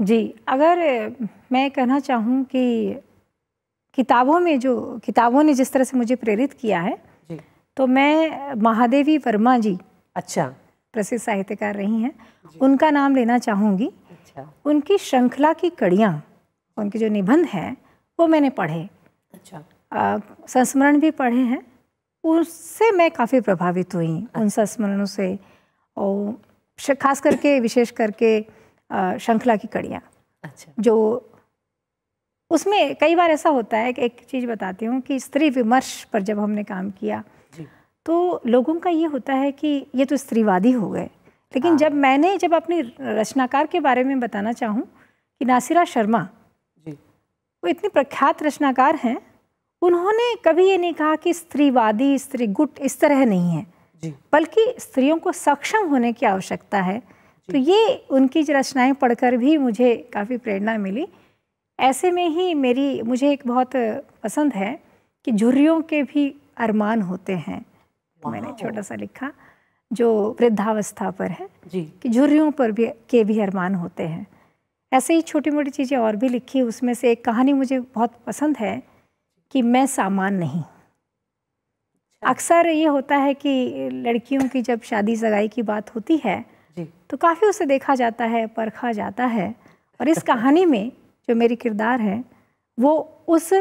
जी अगर मैं कहना चाहूँ कि किताबों में जो किताबों ने जिस तरह से मुझे प्रेरित किया है जी। तो मैं महादेवी वर्मा जी अच्छा प्रसिद्ध साहित्यकार रही हैं उनका नाम लेना चाहूँगी अच्छा। उनकी श्रृंखला की कड़ियाँ उनके जो निबंध हैं वो मैंने पढ़े अच्छा संस्मरण भी पढ़े हैं उससे मैं काफ़ी प्रभावित हुई अच्छा। उन संस्मरणों से और खास करके विशेष करके श्रृंखला की कड़ियाँ अच्छा जो उसमें कई बार ऐसा होता है कि एक चीज़ बताती हूँ कि स्त्री विमर्श पर जब हमने काम किया तो लोगों का ये होता है कि ये तो स्त्रीवादी हो गए लेकिन हाँ। जब मैंने जब अपनी रचनाकार के बारे में बताना चाहूँ कि नासिरा शर्मा वो इतने प्रख्यात रचनाकार हैं उन्होंने कभी ये नहीं कहा कि स्त्रीवादी स्त्री गुट इस तरह नहीं है बल्कि स्त्रियों को सक्षम होने की आवश्यकता है तो ये उनकी रचनाएं पढ़कर भी मुझे काफ़ी प्रेरणा मिली ऐसे में ही मेरी मुझे एक बहुत पसंद है कि झुर्रियों के भी अरमान होते हैं मैंने छोटा सा लिखा जो वृद्धावस्था पर है कि झुर्रियों पर भी के भी अरमान होते हैं ऐसे ही छोटी मोटी चीज़ें और भी लिखी उसमें से एक कहानी मुझे बहुत पसंद है कि मैं सामान नहीं अच्छा। अक्सर ये होता है कि लड़कियों की जब शादी सगाई की बात होती है तो काफ़ी उसे देखा जाता है परखा जाता है और इस कहानी में जो मेरी किरदार है वो उस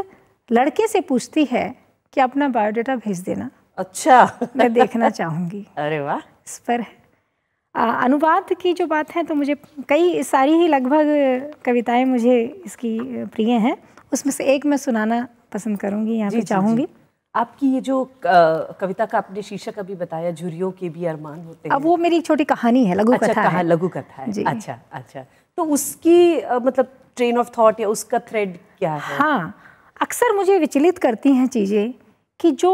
लड़के से पूछती है कि अपना बायोडाटा भेज देना अच्छा मैं देखना चाहूँगी अरे वाह इस पर है अनुवाद की जो बात है तो मुझे कई सारी ही लगभग कविताएं मुझे इसकी प्रिय हैं उसमें से एक मैं सुनाना पसंद करूंगी यहाँ पे चाहूँगी आपकी ये जो कविता का आपने शीर्षक अभी बताया झुरियों के भी अरमान होते हैं अब वो मेरी छोटी कहानी है लघु अच्छा, कथा है लघु कथा है अच्छा अच्छा तो उसकी मतलब ट्रेन ऑफ थॉट या उसका थ्रेड क्या है हाँ अक्सर मुझे विचलित करती हैं चीज़ें कि जो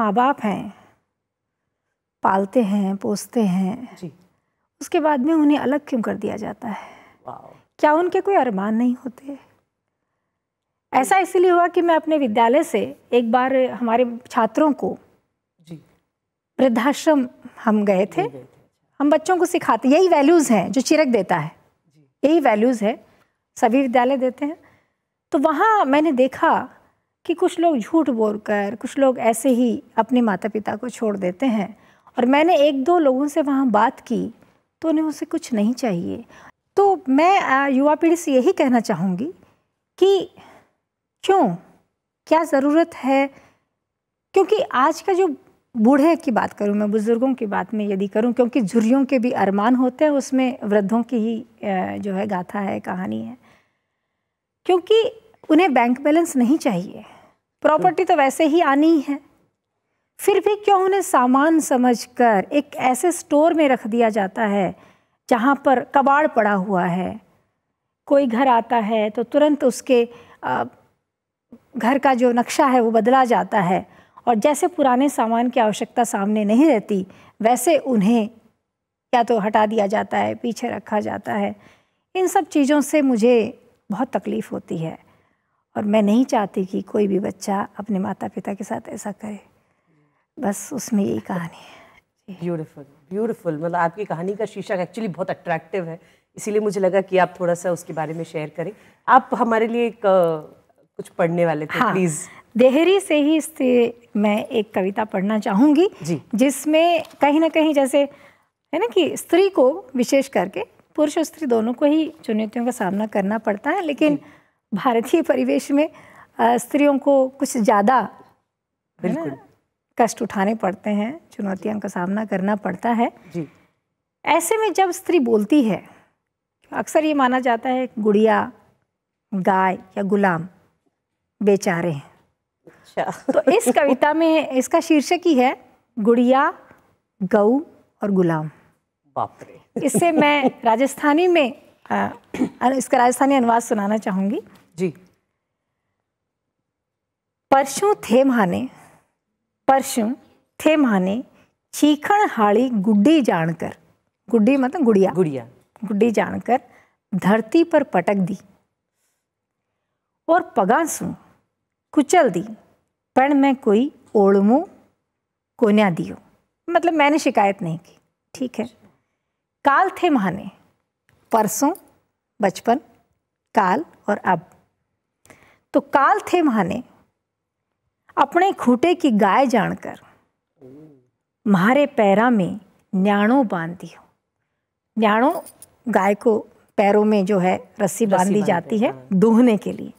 माँ बाप हैं पालते हैं पोसते हैं जी उसके बाद में उन्हें अलग क्यों कर दिया जाता है क्या उनके कोई अरमान नहीं होते ऐसा इसलिए हुआ कि मैं अपने विद्यालय से एक बार हमारे छात्रों को वृद्धाश्रम हम गए थे अच्छा। हम बच्चों को सिखाते यही वैल्यूज़ हैं जो चिरक देता है यही वैल्यूज़ है सभी विद्यालय देते हैं तो वहाँ मैंने देखा कि कुछ लोग झूठ बोल कर कुछ लोग ऐसे ही अपने माता पिता को छोड़ देते हैं और मैंने एक दो लोगों से वहाँ बात की तो उन्हें उसे कुछ नहीं चाहिए तो मैं युवा पीढ़ी से यही कहना चाहूँगी कि क्यों क्या ज़रूरत है क्योंकि आज का जो बूढ़े की बात करूँ मैं बुज़ुर्गों की बात में यदि करूँ क्योंकि झुरियों के भी अरमान होते हैं उसमें वृद्धों की ही जो है गाथा है कहानी है क्योंकि उन्हें बैंक बैलेंस नहीं चाहिए प्रॉपर्टी तो वैसे ही आनी ही है फिर भी क्यों उन्हें सामान समझकर एक ऐसे स्टोर में रख दिया जाता है जहाँ पर कबाड़ पड़ा हुआ है कोई घर आता है तो तुरंत उसके घर का जो नक्शा है वो बदला जाता है और जैसे पुराने सामान की आवश्यकता सामने नहीं रहती वैसे उन्हें या तो हटा दिया जाता है पीछे रखा जाता है इन सब चीज़ों से मुझे बहुत तकलीफ़ होती है और मैं नहीं चाहती कि कोई भी बच्चा अपने माता पिता के साथ ऐसा करे बस उसमें यही कहानी है ब्यूटीफुल ब्यूटीफुल मतलब आपकी कहानी का शीर्षक एक्चुअली बहुत अट्रैक्टिव है इसीलिए मुझे लगा कि आप थोड़ा सा उसके बारे में शेयर करें आप हमारे लिए एक कुछ पढ़ने वाले थे हाँ, प्लीज़ देहरी से ही इससे मैं एक कविता पढ़ना चाहूँगी जिसमें कहीं ना कहीं जैसे है ना कि स्त्री को विशेष करके पुरुष और स्त्री दोनों को ही चुनौतियों का सामना करना पड़ता है लेकिन भारतीय परिवेश में स्त्रियों को कुछ ज़्यादा कष्ट उठाने पड़ते हैं चुनौतियों का सामना करना पड़ता है जी ऐसे में जब स्त्री बोलती है अक्सर ये माना जाता है गुड़िया गाय या गुलाम बेचारे हैं अच्छा। तो इस कविता में इसका शीर्षक ही है गुड़िया गऊ और गुलाम इससे मैं राजस्थानी में आ, इसका राजस्थानी अनुवाद सुनाना चाहूंगी जी परसों थे माने परशुम थे माने चीखण हाड़ी गुड्डी जानकर गुड्डी मतलब गुड़िया गुड़िया गुड्डी जानकर धरती पर पटक दी और पगासू कुचल दी पर मैं कोई ओड़मू कोन्या दियो मतलब मैंने शिकायत नहीं की ठीक है काल थे महाने परसों बचपन काल और अब तो काल थे महाने अपने खूटे की गाय जानकर मारे पैरा में न्याणों बांध दियो न्याणों गाय को पैरों में जो है रस्सी बांध दी जाती है हाँ। दूहने के लिए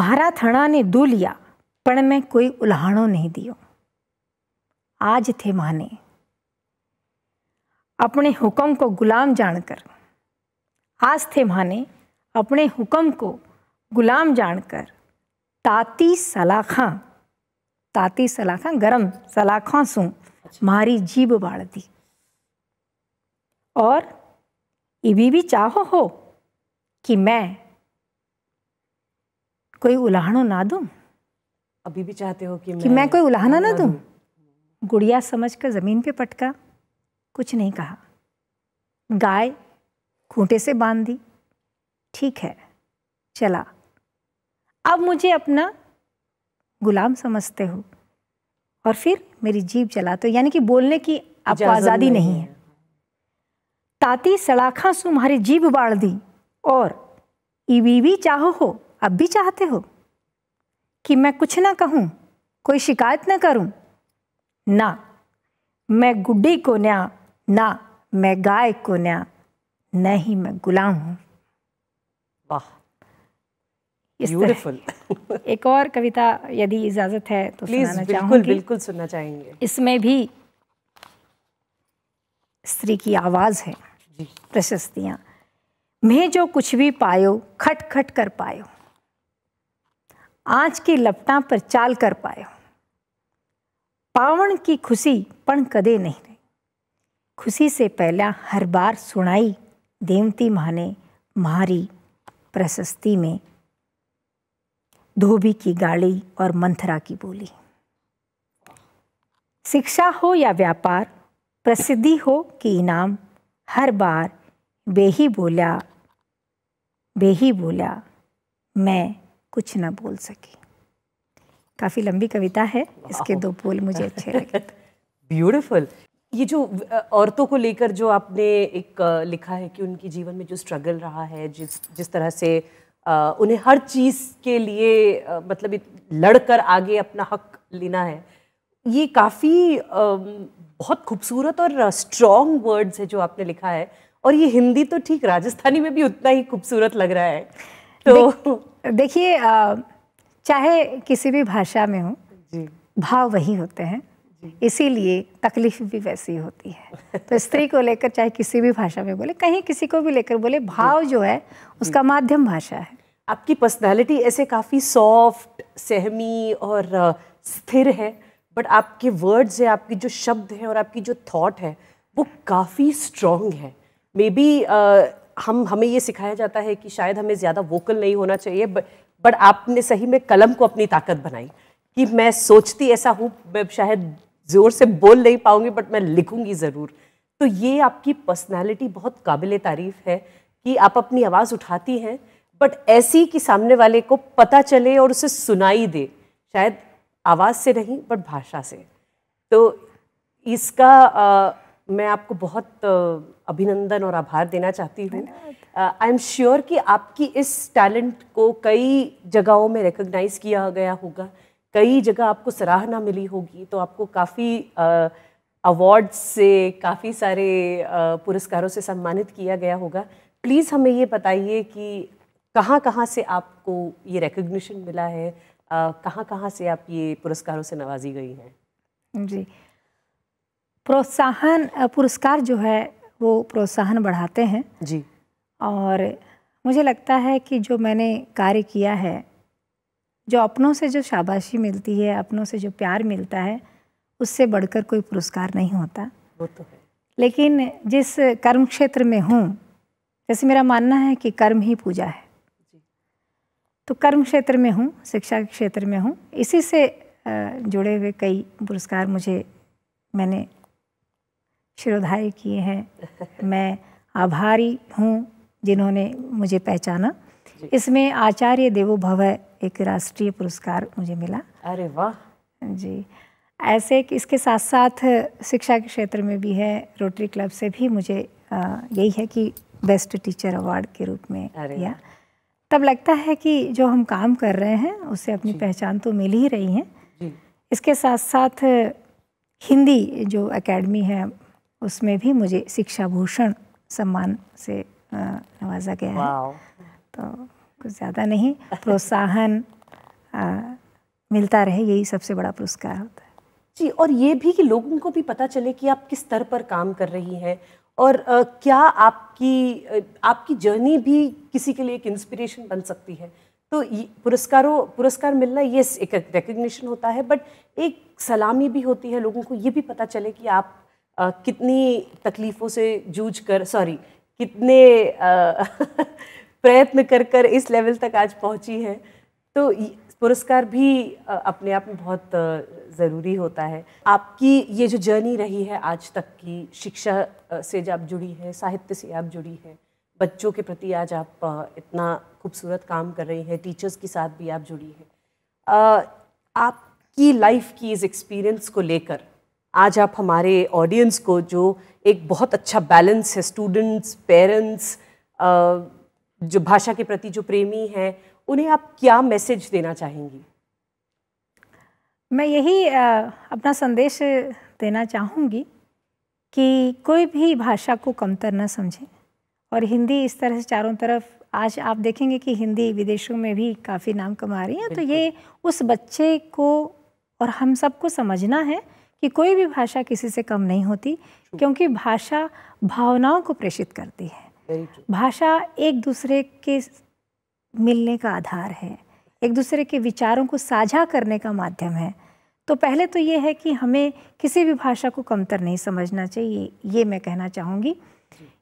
मारा थणा ने दू लिया पण मैं कोई उल्हाणो नहीं दियो आज थे माने अपने हुक्म को गुलाम जानकर आज थे माने अपने हुक्म को गुलाम जानकर ताती सलाखा ताती सलाखा गरम सलाखा सू अच्छा। मारी जीभ बाड़ती और इबी भी चाहो हो कि मैं कोई उलाहनो ना दूं अभी भी चाहते हो कि मैं, कि मैं कोई उलाहना ना दूं गुड़िया समझ कर ज़मीन पे पटका कुछ नहीं कहा गाय खूंटे से बांध दी ठीक है चला अब मुझे अपना गुलाम समझते हो और फिर मेरी जीप चलाते हो यानी कि बोलने की आपको आज़ादी नहीं है ताती सड़ाखा सु तुम्हारी जीभ बाढ़ दी और ईवीवी चाहो हो अब भी चाहते हो कि मैं कुछ ना कहूँ कोई शिकायत ना करूँ ना मैं गुड्डी को न्या ना मैं गाय को न्या न ही मैं गुलाम हूँ वाह ब्यूटीफुल एक और कविता यदि इजाजत है तो प्लीज बिल्कुल बिल्कुल सुनना चाहेंगे इसमें भी स्त्री की आवाज है प्रशस्तियां मैं जो कुछ भी पायो खट खट कर पायो आज की लपटा पर चाल कर पायो पावन की खुशी पण कदे नहीं रही खुशी से पहला हर बार सुनाई देवती माने मारी प्रशस्ति में धोबी की गाली और मंथरा की बोली शिक्षा हो या व्यापार प्रसिद्धि हो कि इनाम हर बार बेही बोला बेही बोला मैं कुछ न बोल सकी काफ़ी लंबी कविता है इसके दो बोल मुझे अच्छे लगे ब्यूटिफुल ये जो औरतों को लेकर जो आपने एक लिखा है कि उनकी जीवन में जो स्ट्रगल रहा है जिस जिस तरह से उन्हें हर चीज़ के लिए मतलब लड़कर आगे अपना हक लेना है ये काफ़ी बहुत खूबसूरत और स्ट्रॉन्ग वर्ड्स है जो आपने लिखा है और ये हिंदी तो ठीक राजस्थानी में भी उतना ही खूबसूरत लग रहा है तो देखिए चाहे किसी भी भाषा में हो भाव वही होते हैं इसीलिए तकलीफ भी वैसी होती है तो स्त्री को लेकर चाहे किसी भी भाषा में बोले कहीं किसी को भी लेकर बोले भाव जो है उसका माध्यम भाषा है आपकी पर्सनालिटी ऐसे काफ़ी सॉफ्ट सहमी और स्थिर है बट आपके वर्ड्स है आपके जो शब्द हैं और आपकी जो थॉट है वो काफ़ी स्ट्रॉन्ग है मे बी हम हमें ये सिखाया जाता है कि शायद हमें ज़्यादा वोकल नहीं होना चाहिए बट आपने सही में कलम को अपनी ताकत बनाई कि मैं सोचती ऐसा हूँ मैं शायद ज़ोर से बोल नहीं पाऊंगी बट मैं लिखूँगी ज़रूर तो ये आपकी पर्सनैलिटी बहुत काबिल तारीफ़ है कि आप अपनी आवाज़ उठाती हैं बट ऐसी कि सामने वाले को पता चले और उसे सुनाई दे शायद आवाज़ से नहीं बट भाषा से तो इसका आ, मैं आपको बहुत अभिनंदन और आभार देना चाहती हूँ आई एम श्योर कि आपकी इस टैलेंट को कई जगहों में रिकग्नाइज़ किया गया होगा कई जगह आपको सराहना मिली होगी तो आपको काफ़ी अवार्ड्स से काफ़ी सारे पुरस्कारों से सम्मानित किया गया होगा प्लीज़ हमें ये बताइए कि कहाँ कहाँ से आपको ये रिकग्निशन मिला है कहाँ कहाँ से आप ये पुरस्कारों से नवाजी गई हैं जी प्रोत्साहन पुरस्कार जो है वो प्रोत्साहन बढ़ाते हैं जी और मुझे लगता है कि जो मैंने कार्य किया है जो अपनों से जो शाबाशी मिलती है अपनों से जो प्यार मिलता है उससे बढ़कर कोई पुरस्कार नहीं होता वो तो है लेकिन जिस कर्म क्षेत्र में हूँ जैसे मेरा मानना है कि कर्म ही पूजा है तो कर्म क्षेत्र में हूँ शिक्षा के क्षेत्र में हूँ इसी से जुड़े हुए कई पुरस्कार मुझे मैंने शिरोधार्य किए हैं मैं आभारी हूँ जिन्होंने मुझे पहचाना इसमें आचार्य देवो भव एक राष्ट्रीय पुरस्कार मुझे मिला अरे वाह जी ऐसे कि इसके साथ साथ शिक्षा के क्षेत्र में भी है रोटरी क्लब से भी मुझे यही है कि बेस्ट टीचर अवार्ड के रूप में दिया तब लगता है कि जो हम काम कर रहे हैं उससे अपनी पहचान तो मिल ही रही है इसके साथ साथ हिंदी जो एकेडमी है उसमें भी मुझे शिक्षा भूषण सम्मान से नवाजा गया है तो कुछ ज़्यादा नहीं प्रोत्साहन मिलता रहे यही सबसे बड़ा पुरस्कार होता है जी और ये भी कि लोगों को भी पता चले कि आप किस स्तर पर काम कर रही हैं और आ, क्या आपकी आपकी जर्नी भी किसी के लिए एक इंस्पिरेशन बन सकती है तो पुरस्कारों पुरस्कार मिलना ये एक रिकग्निशन होता है बट एक सलामी भी होती है लोगों को ये भी पता चले कि आप आ, कितनी तकलीफ़ों से जूझ कर सॉरी कितने प्रयत्न कर कर इस लेवल तक आज पहुंची है तो पुरस्कार भी अपने आप में बहुत ज़रूरी होता है आपकी ये जो जर्नी रही है आज तक की शिक्षा से आप जुड़ी है साहित्य से आप जुड़ी है बच्चों के प्रति आज आप इतना खूबसूरत काम कर रही हैं टीचर्स के साथ भी आप जुड़ी हैं आपकी लाइफ की इस एक्सपीरियंस को लेकर आज आप हमारे ऑडियंस को जो एक बहुत अच्छा बैलेंस है स्टूडेंट्स पेरेंट्स जो भाषा के प्रति जो प्रेमी हैं उन्हें आप क्या मैसेज देना चाहेंगी मैं यही अपना संदेश देना चाहूँगी कि कोई भी भाषा को कमतर न समझें और हिंदी इस तरह से चारों तरफ आज आप देखेंगे कि हिंदी विदेशों में भी काफ़ी नाम कमा रही है तो ये उस बच्चे को और हम सबको समझना है कि कोई भी भाषा किसी से कम नहीं होती क्योंकि भाषा भावनाओं को प्रेषित करती है भाषा एक दूसरे के मिलने का आधार है एक दूसरे के विचारों को साझा करने का माध्यम है तो पहले तो ये है कि हमें किसी भी भाषा को कमतर नहीं समझना चाहिए ये मैं कहना चाहूँगी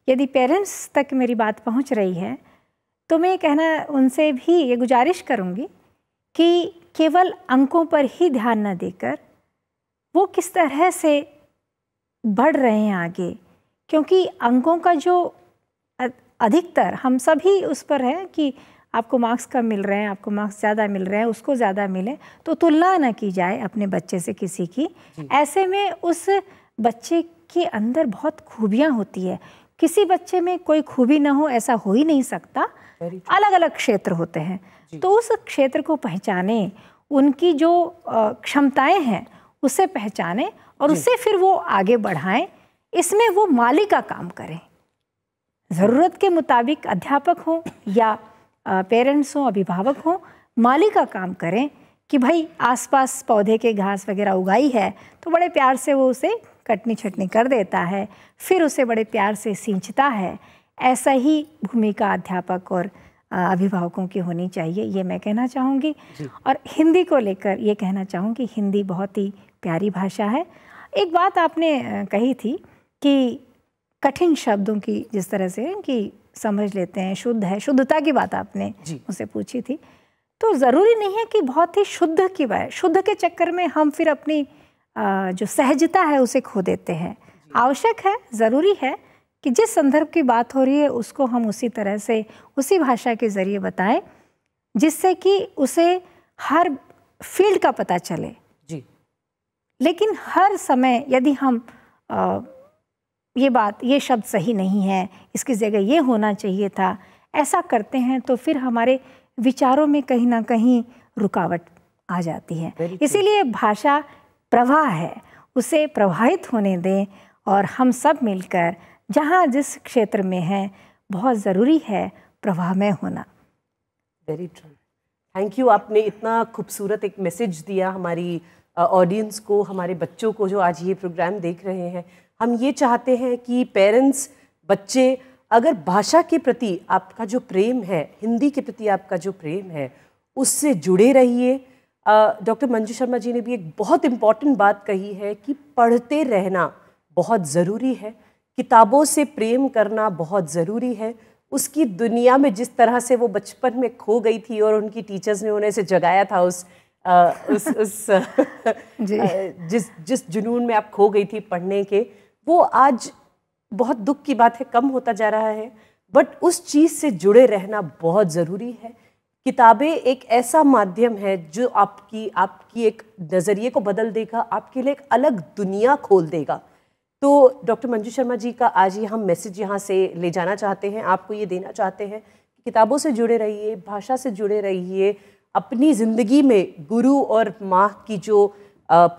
यदि पेरेंट्स तक मेरी बात पहुँच रही है तो मैं कहना उनसे भी ये गुजारिश करूँगी कि केवल अंकों पर ही ध्यान न देकर वो किस तरह से बढ़ रहे हैं आगे क्योंकि अंकों का जो अधिकतर हम सभी उस पर है कि आपको मार्क्स कम मिल रहे हैं आपको मार्क्स ज़्यादा मिल रहे हैं उसको ज़्यादा मिले तो तुलना ना की जाए अपने बच्चे से किसी की ऐसे में उस बच्चे के अंदर बहुत खूबियाँ होती है किसी बच्चे में कोई खूबी ना हो ऐसा हो ही नहीं सकता अलग अलग क्षेत्र होते हैं तो उस क्षेत्र को पहचाने उनकी जो क्षमताएं हैं उसे पहचाने और उसे फिर वो आगे बढ़ाएं इसमें वो माली का काम करें ज़रूरत के मुताबिक अध्यापक हों या पेरेंट्स हों अभिभावक हों माली का काम करें कि भाई आसपास पौधे के घास वगैरह उगाई है तो बड़े प्यार से वो उसे कटनी छटनी कर देता है फिर उसे बड़े प्यार से सींचता है ऐसा ही भूमिका अध्यापक और अभिभावकों की होनी चाहिए ये मैं कहना चाहूँगी और हिंदी को लेकर ये कहना चाहूँगी हिंदी बहुत ही प्यारी भाषा है एक बात आपने कही थी कि कठिन शब्दों की जिस तरह से कि समझ लेते हैं शुद्ध है शुद्धता की बात आपने उसे पूछी थी तो ज़रूरी नहीं है कि बहुत ही शुद्ध की बात शुद्ध के चक्कर में हम फिर अपनी जो सहजता है उसे खो देते हैं आवश्यक है ज़रूरी है कि जिस संदर्भ की बात हो रही है उसको हम उसी तरह से उसी भाषा के ज़रिए बताएं जिससे कि उसे हर फील्ड का पता चले जी लेकिन हर समय यदि हम आ, ये बात ये शब्द सही नहीं है इसकी जगह ये होना चाहिए था ऐसा करते हैं तो फिर हमारे विचारों में कहीं ना कहीं रुकावट आ जाती है इसीलिए भाषा प्रवाह है उसे प्रवाहित होने दें और हम सब मिलकर जहाँ जिस क्षेत्र में हैं बहुत ज़रूरी है प्रवाह में होना वेरी ट्रू थैंक यू आपने इतना खूबसूरत एक मैसेज दिया हमारी ऑडियंस uh, को हमारे बच्चों को जो आज ये प्रोग्राम देख रहे हैं हम ये चाहते हैं कि पेरेंट्स बच्चे अगर भाषा के प्रति आपका जो प्रेम है हिंदी के प्रति आपका जो प्रेम है उससे जुड़े रहिए डॉक्टर मंजू शर्मा जी ने भी एक बहुत इम्पॉर्टेंट बात कही है कि पढ़ते रहना बहुत ज़रूरी है किताबों से प्रेम करना बहुत ज़रूरी है उसकी दुनिया में जिस तरह से वो बचपन में खो गई थी और उनकी टीचर्स ने उन्हें से जगाया था उस आ, उस उस जी। जिस जिस जुनून में आप खो गई थी पढ़ने के वो आज बहुत दुख की बात है कम होता जा रहा है बट उस चीज़ से जुड़े रहना बहुत ज़रूरी है किताबें एक ऐसा माध्यम है जो आपकी आपकी एक नज़रिए को बदल देगा आपके लिए एक अलग दुनिया खोल देगा तो डॉक्टर मंजू शर्मा जी का आज ही हम मैसेज यहाँ से ले जाना चाहते हैं आपको ये देना चाहते हैं किताबों से जुड़े रहिए भाषा से जुड़े रहिए अपनी ज़िंदगी में गुरु और माँ की जो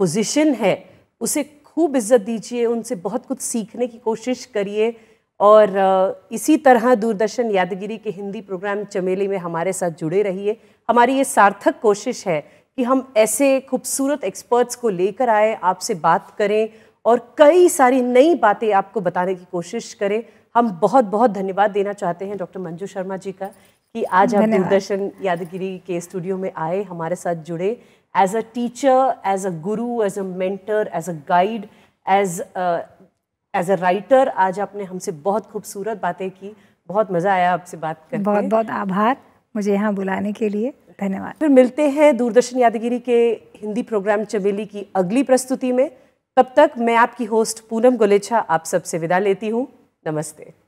पोजीशन है उसे खूब इज्जत दीजिए उनसे बहुत कुछ सीखने की कोशिश करिए और इसी तरह दूरदर्शन यादगिरी के हिंदी प्रोग्राम चमेली में हमारे साथ जुड़े रहिए हमारी ये सार्थक कोशिश है कि हम ऐसे खूबसूरत एक्सपर्ट्स को लेकर आए आपसे बात करें और कई सारी नई बातें आपको बताने की कोशिश करें हम बहुत बहुत धन्यवाद देना चाहते हैं डॉक्टर मंजू शर्मा जी का कि आज आप दूरदर्शन यादगिरी के स्टूडियो में आए हमारे साथ जुड़े as a teacher, as a guru, as a mentor, as a guide, as a, as a writer, आज आपने हमसे बहुत खूबसूरत बातें की बहुत मज़ा आया आपसे बात करके बहुत बहुत आभार मुझे यहाँ बुलाने के लिए धन्यवाद फिर मिलते हैं दूरदर्शन यादगिरी के हिंदी प्रोग्राम चमेली की अगली प्रस्तुति में तब तक मैं आपकी होस्ट पूनम गोलेछा आप सबसे विदा लेती हूँ नमस्ते